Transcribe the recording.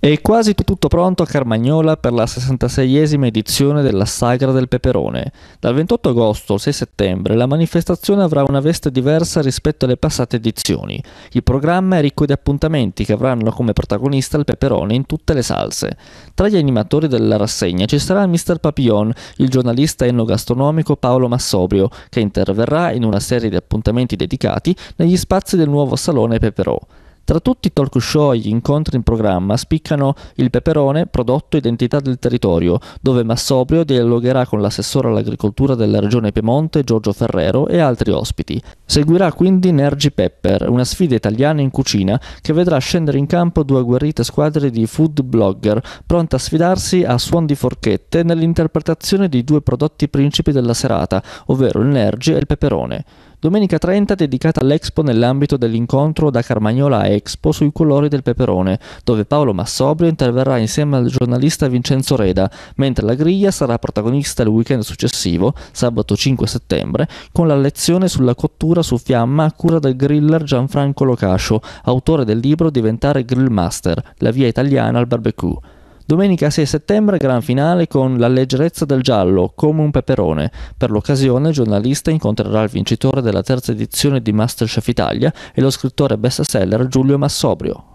È quasi tutto pronto a Carmagnola per la 66esima edizione della Sagra del Peperone. Dal 28 agosto al 6 settembre la manifestazione avrà una veste diversa rispetto alle passate edizioni. Il programma è ricco di appuntamenti che avranno come protagonista il peperone in tutte le salse. Tra gli animatori della rassegna ci sarà Mr. Papillon, il giornalista enogastronomico Paolo Massobrio, che interverrà in una serie di appuntamenti dedicati negli spazi del nuovo Salone Peperò. Tra tutti i talk show e gli incontri in programma spiccano il Peperone, prodotto Identità del Territorio, dove Massobrio dialogherà con l'assessore all'agricoltura della regione Piemonte Giorgio Ferrero e altri ospiti. Seguirà quindi Nergi Pepper, una sfida italiana in cucina che vedrà scendere in campo due agguerrite squadre di food blogger pronte a sfidarsi a suon di forchette nell'interpretazione di due prodotti principi della serata, ovvero il Nergi e il Peperone. Domenica 30 dedicata all'Expo nell'ambito dell'incontro da Carmagnola a Expo sui colori del peperone, dove Paolo Massobrio interverrà insieme al giornalista Vincenzo Reda, mentre la griglia sarà protagonista il weekend successivo, sabato 5 settembre, con la lezione sulla cottura su fiamma a cura del griller Gianfranco Locascio, autore del libro Diventare Grill Master, la via italiana al barbecue. Domenica 6 settembre gran finale con La leggerezza del giallo, come un peperone. Per l'occasione il giornalista incontrerà il vincitore della terza edizione di Masterchef Italia e lo scrittore bestseller Giulio Massobrio.